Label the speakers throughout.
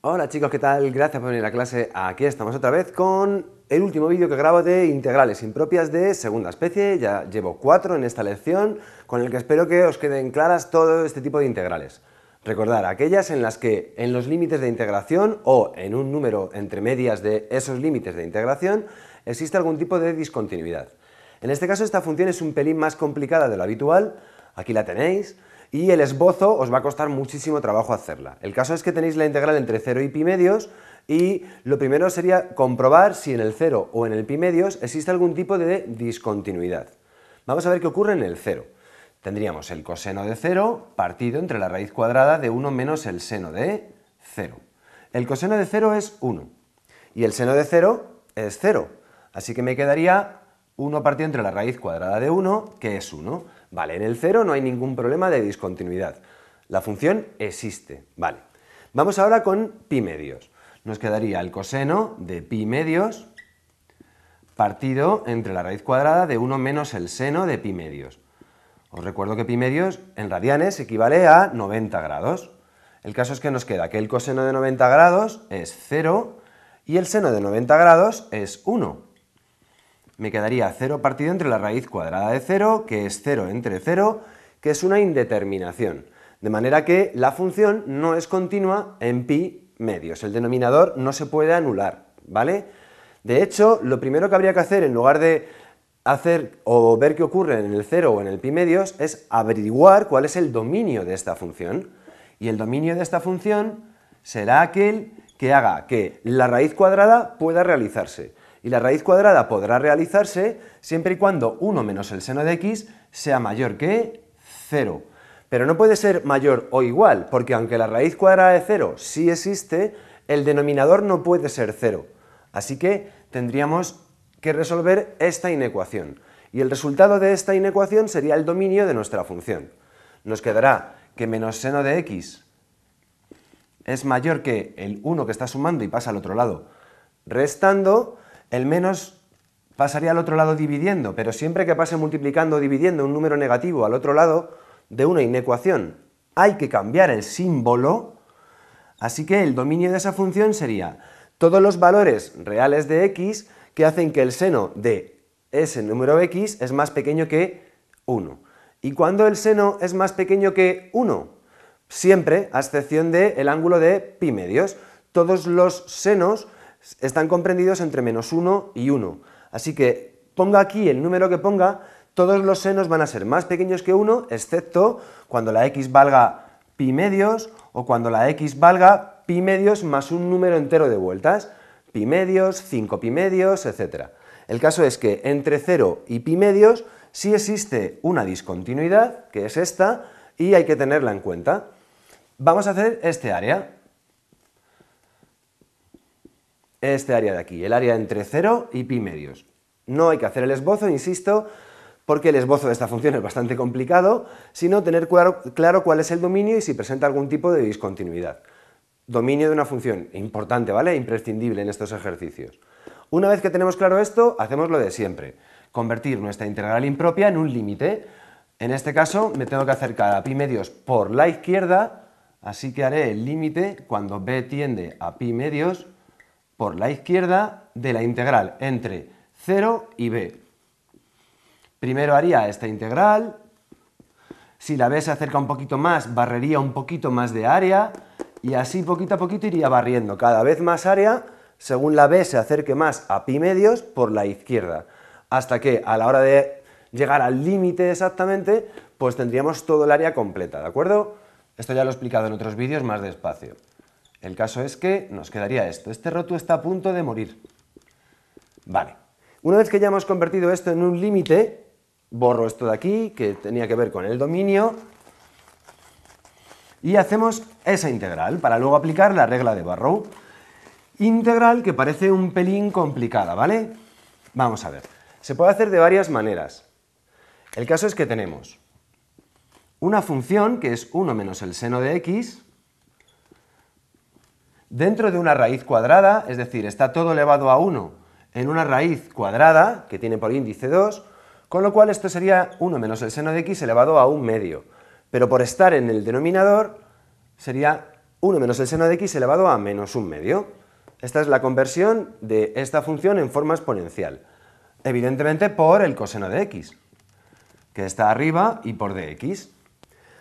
Speaker 1: Hola chicos, ¿qué tal? Gracias por venir a clase. Aquí estamos otra vez con el último vídeo que grabo de integrales impropias de segunda especie. Ya llevo cuatro en esta lección, con el que espero que os queden claras todo este tipo de integrales. Recordar aquellas en las que en los límites de integración o en un número entre medias de esos límites de integración existe algún tipo de discontinuidad. En este caso esta función es un pelín más complicada de lo habitual, aquí la tenéis, y el esbozo os va a costar muchísimo trabajo hacerla. El caso es que tenéis la integral entre 0 y pi medios y lo primero sería comprobar si en el 0 o en el pi medios existe algún tipo de discontinuidad. Vamos a ver qué ocurre en el 0. Tendríamos el coseno de 0 partido entre la raíz cuadrada de 1 menos el seno de 0. El coseno de 0 es 1 y el seno de 0 es 0, así que me quedaría 1 partido entre la raíz cuadrada de 1, que es 1. Vale, en el 0 no hay ningún problema de discontinuidad. La función existe, vale. Vamos ahora con pi medios. Nos quedaría el coseno de pi medios partido entre la raíz cuadrada de 1 menos el seno de pi medios. Os recuerdo que pi medios en radianes equivale a 90 grados. El caso es que nos queda que el coseno de 90 grados es 0 y el seno de 90 grados es 1. Me quedaría 0 partido entre la raíz cuadrada de 0, que es 0 entre 0, que es una indeterminación. De manera que la función no es continua en pi medios. El denominador no se puede anular, ¿vale? De hecho, lo primero que habría que hacer en lugar de hacer o ver qué ocurre en el 0 o en el pi medios es averiguar cuál es el dominio de esta función. Y el dominio de esta función será aquel que haga que la raíz cuadrada pueda realizarse. Y la raíz cuadrada podrá realizarse siempre y cuando 1 menos el seno de x sea mayor que 0. Pero no puede ser mayor o igual, porque aunque la raíz cuadrada de 0 sí existe, el denominador no puede ser 0. Así que tendríamos que resolver esta inecuación. Y el resultado de esta inecuación sería el dominio de nuestra función. Nos quedará que menos seno de x es mayor que el 1 que está sumando y pasa al otro lado restando, el menos pasaría al otro lado dividiendo, pero siempre que pase multiplicando o dividiendo un número negativo al otro lado de una inecuación, hay que cambiar el símbolo, así que el dominio de esa función sería todos los valores reales de x que hacen que el seno de ese número x es más pequeño que 1. ¿Y cuando el seno es más pequeño que 1? Siempre, a excepción del ángulo de pi medios. Todos los senos están comprendidos entre menos 1 y 1. Así que ponga aquí el número que ponga, todos los senos van a ser más pequeños que 1, excepto cuando la x valga pi medios o cuando la x valga pi medios más un número entero de vueltas pi medios, 5 pi medios, etcétera. El caso es que entre 0 y pi medios sí existe una discontinuidad, que es esta, y hay que tenerla en cuenta. Vamos a hacer este área. Este área de aquí, el área entre 0 y pi medios. No hay que hacer el esbozo, insisto, porque el esbozo de esta función es bastante complicado, sino tener claro cuál es el dominio y si presenta algún tipo de discontinuidad dominio de una función, importante, ¿vale? Imprescindible en estos ejercicios. Una vez que tenemos claro esto, hacemos lo de siempre, convertir nuestra integral impropia en un límite. En este caso me tengo que acercar a pi medios por la izquierda, así que haré el límite cuando b tiende a pi medios por la izquierda de la integral entre 0 y b. Primero haría esta integral, si la b se acerca un poquito más, barrería un poquito más de área, y así poquito a poquito iría barriendo cada vez más área según la B se acerque más a pi medios por la izquierda, hasta que a la hora de llegar al límite exactamente, pues tendríamos todo el área completa, ¿de acuerdo? Esto ya lo he explicado en otros vídeos más despacio. El caso es que nos quedaría esto, este roto está a punto de morir. Vale, una vez que ya hemos convertido esto en un límite, borro esto de aquí, que tenía que ver con el dominio, y hacemos esa integral para luego aplicar la regla de Barrow. Integral que parece un pelín complicada, ¿vale? Vamos a ver. Se puede hacer de varias maneras. El caso es que tenemos una función que es 1 menos el seno de x dentro de una raíz cuadrada, es decir, está todo elevado a 1 en una raíz cuadrada que tiene por índice 2, con lo cual esto sería 1 menos el seno de x elevado a 1 medio pero por estar en el denominador sería 1 menos el seno de x elevado a menos un medio. Esta es la conversión de esta función en forma exponencial, evidentemente por el coseno de x, que está arriba, y por dx.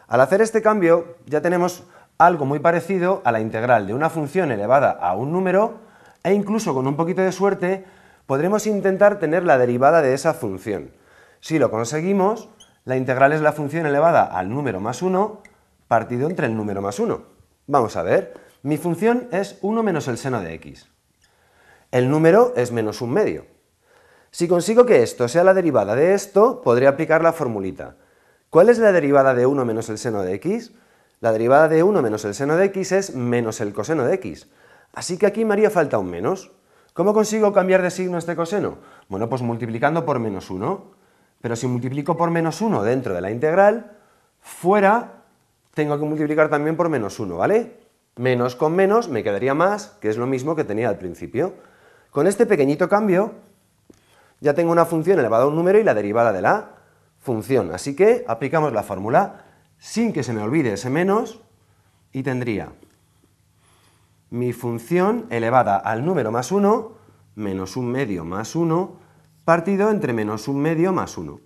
Speaker 1: Al hacer este cambio ya tenemos algo muy parecido a la integral de una función elevada a un número e incluso con un poquito de suerte podremos intentar tener la derivada de esa función. Si lo conseguimos, la integral es la función elevada al número más 1 partido entre el número más 1. Vamos a ver, mi función es 1 menos el seno de x. El número es menos un medio. Si consigo que esto sea la derivada de esto, podría aplicar la formulita. ¿Cuál es la derivada de 1 menos el seno de x? La derivada de 1 menos el seno de x es menos el coseno de x. Así que aquí me haría falta un menos. ¿Cómo consigo cambiar de signo este coseno? Bueno, pues multiplicando por menos 1. Pero si multiplico por menos 1 dentro de la integral, fuera tengo que multiplicar también por menos 1, ¿vale? Menos con menos me quedaría más, que es lo mismo que tenía al principio. Con este pequeñito cambio ya tengo una función elevada a un número y la derivada de la función. Así que aplicamos la fórmula sin que se me olvide ese menos y tendría mi función elevada al número más 1 menos un medio más 1 partido entre menos un medio más 1.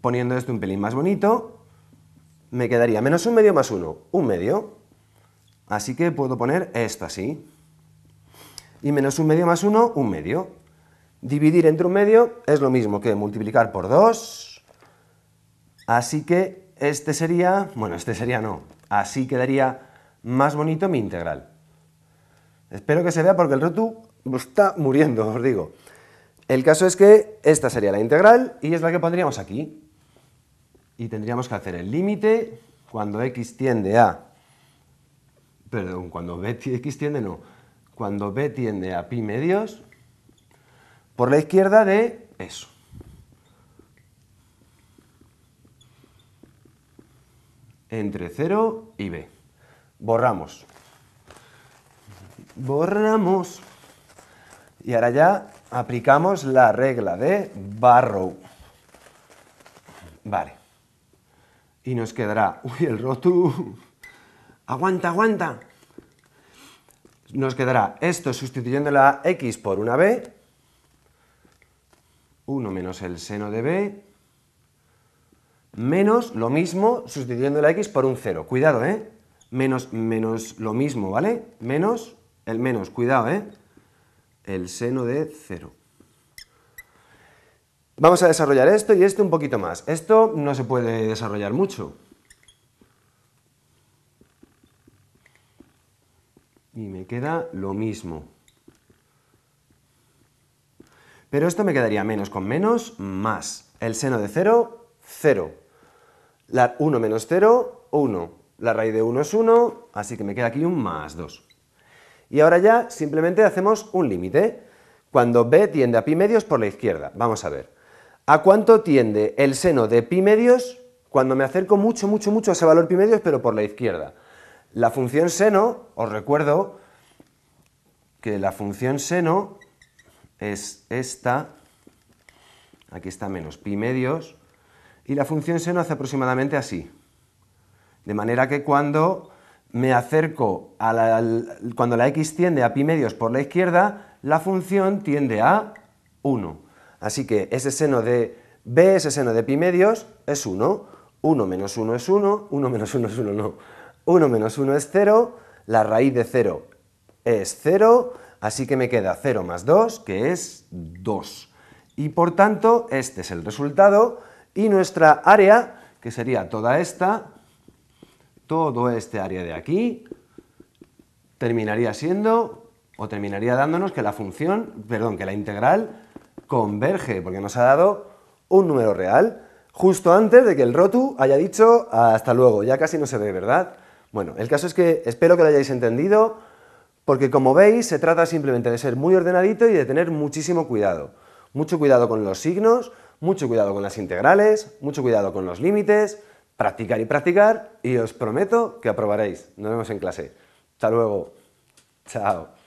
Speaker 1: Poniendo esto un pelín más bonito, me quedaría menos un medio más 1, un medio. Así que puedo poner esto así. Y menos un medio más 1, un medio. Dividir entre un medio es lo mismo que multiplicar por 2. Así que este sería, bueno, este sería no, así quedaría más bonito mi integral. Espero que se vea porque el rotu está muriendo, os digo. El caso es que esta sería la integral y es la que pondríamos aquí. Y tendríamos que hacer el límite cuando x tiende a... Perdón, cuando b, x tiende no. Cuando b tiende a pi medios por la izquierda de eso. Entre 0 y b. Borramos. Borramos. Y ahora ya aplicamos la regla de Barrow. Vale. Y nos quedará... ¡Uy, el rotu! ¡Aguanta, aguanta! Nos quedará esto sustituyendo la x por una b, 1 menos el seno de b, menos lo mismo sustituyendo la x por un 0. Cuidado, ¿eh? Menos, menos lo mismo, ¿vale? Menos el menos, cuidado, ¿eh? el seno de 0. Vamos a desarrollar esto y esto un poquito más. Esto no se puede desarrollar mucho. Y me queda lo mismo. Pero esto me quedaría menos con menos, más. El seno de 0, 0. 1 menos 0, 1. La raíz de 1 es 1, así que me queda aquí un más 2. Y ahora ya simplemente hacemos un límite. Cuando b tiende a pi medios por la izquierda. Vamos a ver. ¿A cuánto tiende el seno de pi medios cuando me acerco mucho, mucho, mucho a ese valor pi medios, pero por la izquierda? La función seno, os recuerdo que la función seno es esta, aquí está menos pi medios, y la función seno hace aproximadamente así. De manera que cuando me acerco a la, cuando la x tiende a pi medios por la izquierda, la función tiende a 1. Así que ese seno de b, ese seno de pi medios, es 1. 1 menos 1 es 1, 1 menos 1 es 1 no. 1 menos 1 es 0, la raíz de 0 es 0, así que me queda 0 más 2, que es 2. Y por tanto, este es el resultado, y nuestra área, que sería toda esta, todo este área de aquí terminaría siendo o terminaría dándonos que la función, perdón, que la integral converge, porque nos ha dado un número real, justo antes de que el rotu haya dicho hasta luego, ya casi no se ve, ¿verdad? Bueno, el caso es que espero que lo hayáis entendido, porque como veis se trata simplemente de ser muy ordenadito y de tener muchísimo cuidado. Mucho cuidado con los signos, mucho cuidado con las integrales, mucho cuidado con los límites, practicar y practicar y os prometo que aprobaréis. Nos vemos en clase. Hasta luego. Chao.